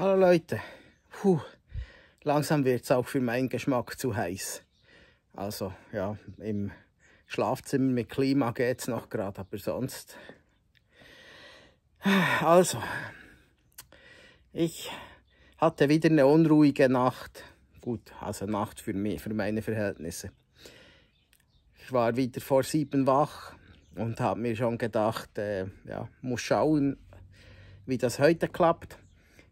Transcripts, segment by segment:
Hallo Leute, Puh, langsam wird es auch für meinen Geschmack zu heiß. Also ja, im Schlafzimmer mit Klima geht es noch gerade, aber sonst. Also, ich hatte wieder eine unruhige Nacht. Gut, also Nacht für mich, für meine Verhältnisse. Ich war wieder vor sieben wach und habe mir schon gedacht, äh, ja, muss schauen, wie das heute klappt.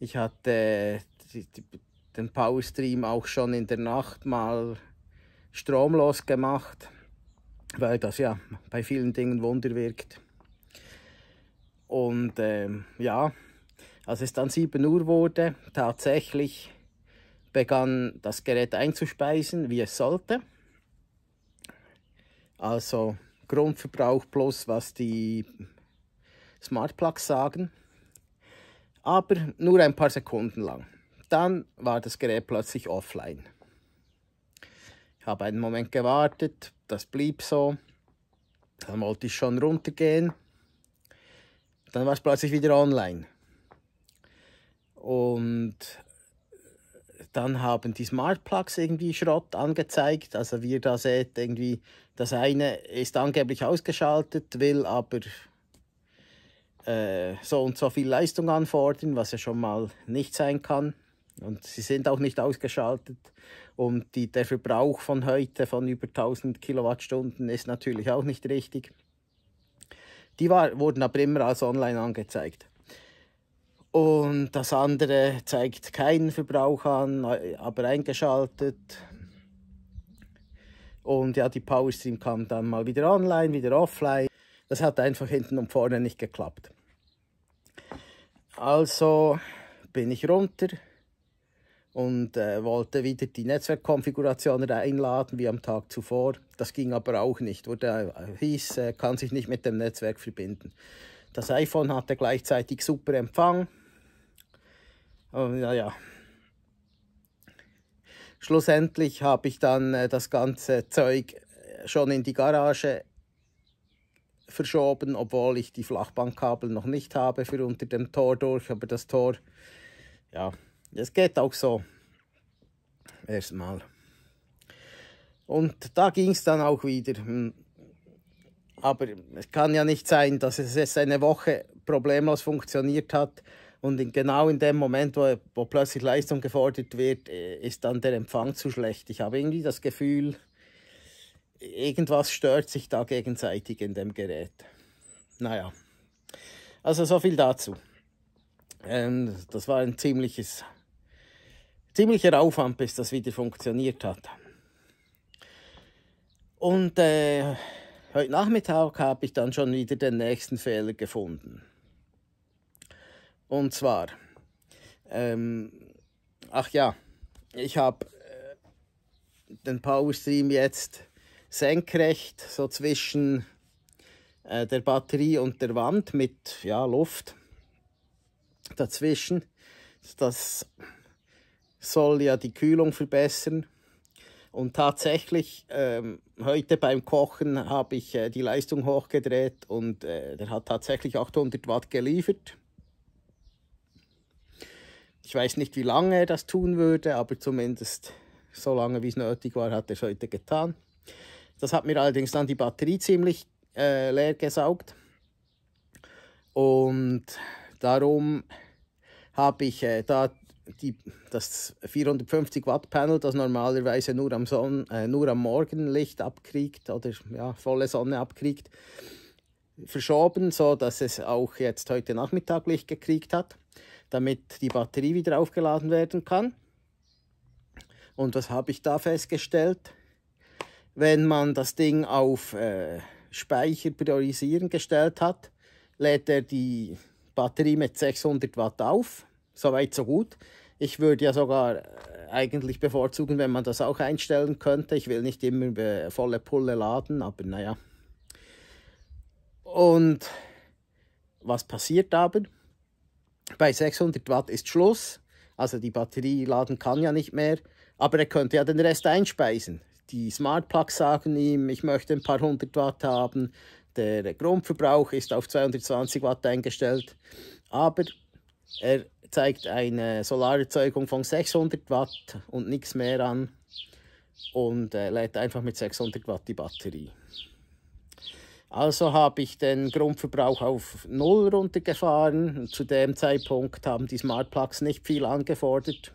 Ich hatte den Powerstream auch schon in der Nacht mal stromlos gemacht, weil das ja bei vielen Dingen Wunder wirkt. Und äh, ja, als es dann 7 Uhr wurde, tatsächlich begann das Gerät einzuspeisen, wie es sollte. Also Grundverbrauch plus, was die Smart Plugs sagen aber nur ein paar Sekunden lang. Dann war das Gerät plötzlich offline. Ich habe einen Moment gewartet, das blieb so. Dann wollte ich schon runtergehen. Dann war es plötzlich wieder online. Und dann haben die Smart Plugs irgendwie Schrott angezeigt. Also wie ihr da seht, irgendwie das eine ist angeblich ausgeschaltet, will aber äh, so und so viel Leistung anfordern, was ja schon mal nicht sein kann. Und sie sind auch nicht ausgeschaltet. Und die, der Verbrauch von heute von über 1000 Kilowattstunden ist natürlich auch nicht richtig. Die war, wurden aber immer als online angezeigt. Und das andere zeigt keinen Verbrauch an, aber eingeschaltet. Und ja, die PowerStream kam dann mal wieder online, wieder offline. Das hat einfach hinten und vorne nicht geklappt. Also bin ich runter und äh, wollte wieder die Netzwerkkonfiguration reinladen, wie am Tag zuvor. Das ging aber auch nicht, wo der äh, hieß, äh, kann sich nicht mit dem Netzwerk verbinden. Das iPhone hatte gleichzeitig super Empfang. Und, oh, naja. Schlussendlich habe ich dann äh, das ganze Zeug äh, schon in die Garage verschoben, obwohl ich die Flachbankkabel noch nicht habe für unter dem Tor durch. Aber das Tor, ja, es geht auch so. Erstmal. Und da ging es dann auch wieder. Hm. Aber es kann ja nicht sein, dass es jetzt eine Woche problemlos funktioniert hat und in, genau in dem Moment, wo, wo plötzlich Leistung gefordert wird, äh, ist dann der Empfang zu schlecht. Ich habe irgendwie das Gefühl, irgendwas stört sich da gegenseitig in dem Gerät. Naja, also so viel dazu. Ähm, das war ein ziemliches, ziemlicher Aufwand, bis das wieder funktioniert hat. Und äh, heute Nachmittag habe ich dann schon wieder den nächsten Fehler gefunden. Und zwar, ähm, ach ja, ich habe äh, den Powerstream jetzt senkrecht so zwischen äh, der Batterie und der Wand mit ja, Luft dazwischen. Das soll ja die Kühlung verbessern. Und tatsächlich, ähm, heute beim Kochen habe ich äh, die Leistung hochgedreht und äh, der hat tatsächlich 800 Watt geliefert. Ich weiß nicht, wie lange er das tun würde, aber zumindest so lange, wie es nötig war, hat er es heute getan. Das hat mir allerdings dann die Batterie ziemlich äh, leer gesaugt. Und darum habe ich äh, da die, das 450 Watt Panel, das normalerweise nur am, Son äh, nur am Morgenlicht abkriegt oder ja, volle Sonne abkriegt, verschoben, so dass es auch jetzt heute Nachmittag Licht gekriegt hat, damit die Batterie wieder aufgeladen werden kann. Und was habe ich da festgestellt? wenn man das Ding auf äh, Speicher priorisieren gestellt hat, lädt er die Batterie mit 600 Watt auf. So weit, so gut. Ich würde ja sogar äh, eigentlich bevorzugen, wenn man das auch einstellen könnte. Ich will nicht immer äh, volle Pulle laden, aber naja. Und was passiert aber? Bei 600 Watt ist Schluss. Also die Batterie laden kann ja nicht mehr, aber er könnte ja den Rest einspeisen. Die Smart Plugs sagen ihm, ich möchte ein paar hundert Watt haben. Der Grundverbrauch ist auf 220 Watt eingestellt. Aber er zeigt eine Solarerzeugung von 600 Watt und nichts mehr an und äh, lädt einfach mit 600 Watt die Batterie. Also habe ich den Grundverbrauch auf null runtergefahren. Zu dem Zeitpunkt haben die Smart Plugs nicht viel angefordert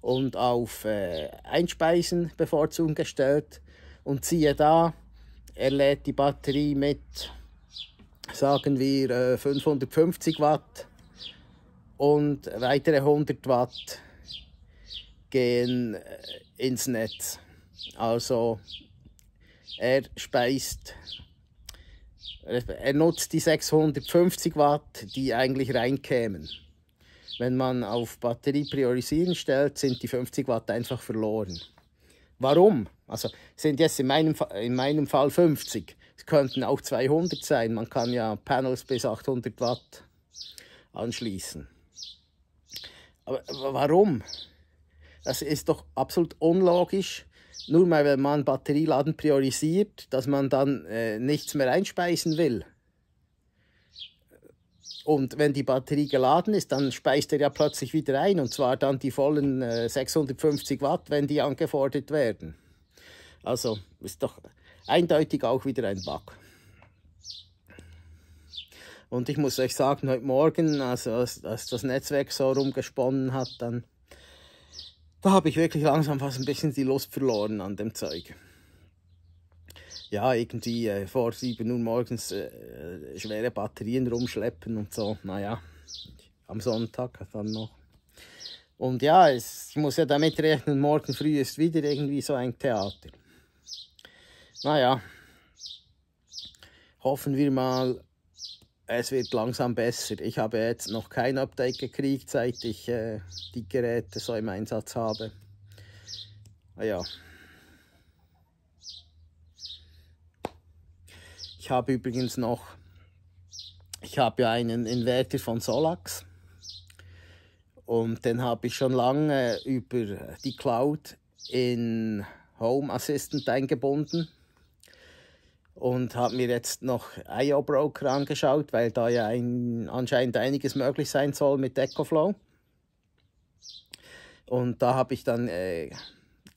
und auf äh, Einspeisen bevorzugt gestellt. Und siehe da, er lädt die Batterie mit, sagen wir, äh, 550 Watt und weitere 100 Watt gehen äh, ins Netz. Also er speist, er nutzt die 650 Watt, die eigentlich reinkämen. Wenn man auf Batterie priorisieren stellt, sind die 50 Watt einfach verloren. Warum? Also sind jetzt in meinem, in meinem Fall 50. Es könnten auch 200 sein. Man kann ja Panels bis 800 Watt anschließen. Aber warum? Das ist doch absolut unlogisch. Nur mal, wenn man Batterieladen priorisiert, dass man dann äh, nichts mehr einspeisen will. Und wenn die Batterie geladen ist, dann speist er ja plötzlich wieder ein, und zwar dann die vollen äh, 650 Watt, wenn die angefordert werden. Also ist doch eindeutig auch wieder ein Bug. Und ich muss euch sagen, heute Morgen, also als, als das Netzwerk so rumgesponnen hat, dann da habe ich wirklich langsam fast ein bisschen die Lust verloren an dem Zeug ja, irgendwie äh, vor 7 Uhr morgens äh, äh, schwere Batterien rumschleppen und so. Naja, am Sonntag dann noch. Und ja, es, ich muss ja damit rechnen, morgen früh ist wieder irgendwie so ein Theater. Naja, hoffen wir mal, es wird langsam besser. Ich habe jetzt noch kein Update gekriegt, seit ich äh, die Geräte so im Einsatz habe. Ja. Ich habe übrigens noch, ich habe ja einen Inverter von Solax und den habe ich schon lange über die Cloud in Home Assistant eingebunden und habe mir jetzt noch IO Broker angeschaut, weil da ja ein, anscheinend einiges möglich sein soll mit EcoFlow. Und da habe ich dann äh,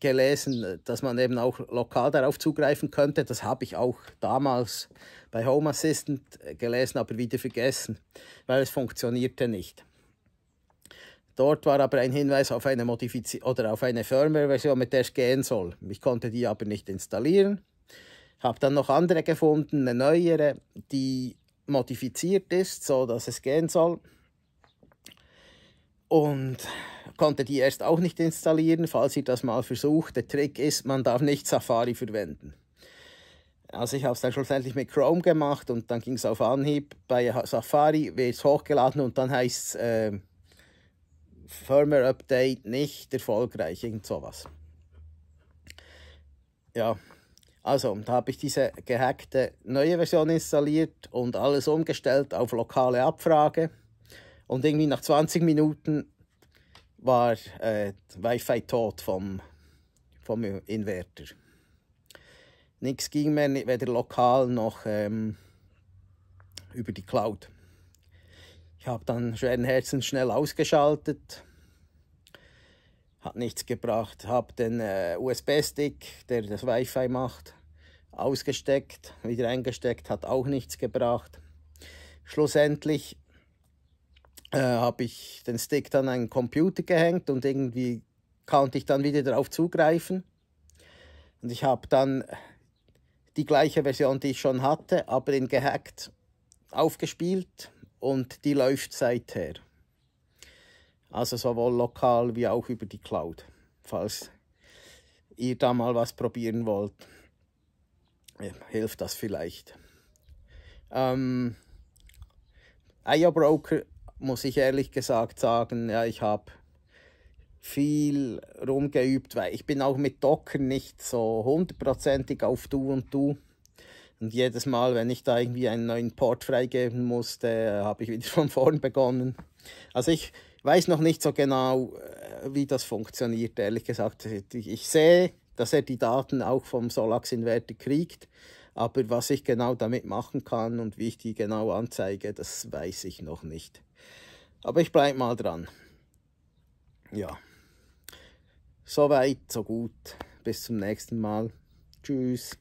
gelesen, äh, dass man eben auch lokal darauf zugreifen könnte. Das habe ich auch damals bei Home Assistant äh, gelesen, aber wieder vergessen, weil es funktionierte nicht. Dort war aber ein Hinweis auf eine Modifiz oder auf eine Firmware-Version, mit der es gehen soll. Ich konnte die aber nicht installieren. Habe dann noch andere gefunden, eine neuere, die modifiziert ist, so dass es gehen soll und konnte die erst auch nicht installieren, falls ihr das mal versucht. Der Trick ist, man darf nicht Safari verwenden. Also ich habe es dann schlussendlich mit Chrome gemacht und dann ging es auf Anhieb. Bei Safari wird es hochgeladen und dann heißt es äh, Firmware Update nicht erfolgreich, irgend sowas. Ja, also da habe ich diese gehackte neue Version installiert und alles umgestellt auf lokale Abfrage und irgendwie nach 20 Minuten war äh, Wi-Fi tot vom, vom Inverter. Nichts ging mehr, weder lokal noch ähm, über die Cloud. Ich habe dann schweren Herzens schnell ausgeschaltet, hat nichts gebracht, habe den äh, USB-Stick, der das Wi-Fi macht, ausgesteckt, wieder eingesteckt, hat auch nichts gebracht. Schlussendlich äh, habe ich den Stick dann an einen Computer gehängt und irgendwie konnte ich dann wieder darauf zugreifen. Und ich habe dann die gleiche Version, die ich schon hatte, aber in gehackt aufgespielt und die läuft seither. Also sowohl lokal wie auch über die Cloud, falls ihr da mal was probieren wollt, hilft das vielleicht. Ähm, IO Broker muss ich ehrlich gesagt sagen, ja, ich habe viel rumgeübt, weil ich bin auch mit Docker nicht so hundertprozentig auf Du und Du. Und jedes Mal, wenn ich da irgendwie einen neuen Port freigeben musste, äh, habe ich wieder von vorn begonnen. Also ich weiß noch nicht so genau, äh, wie das funktioniert, ehrlich gesagt. Ich sehe, dass er die Daten auch vom Solax-Inverter kriegt, aber was ich genau damit machen kann und wie ich die genau anzeige, das weiß ich noch nicht. Aber ich bleibe mal dran. Ja. Soweit, so gut. Bis zum nächsten Mal. Tschüss.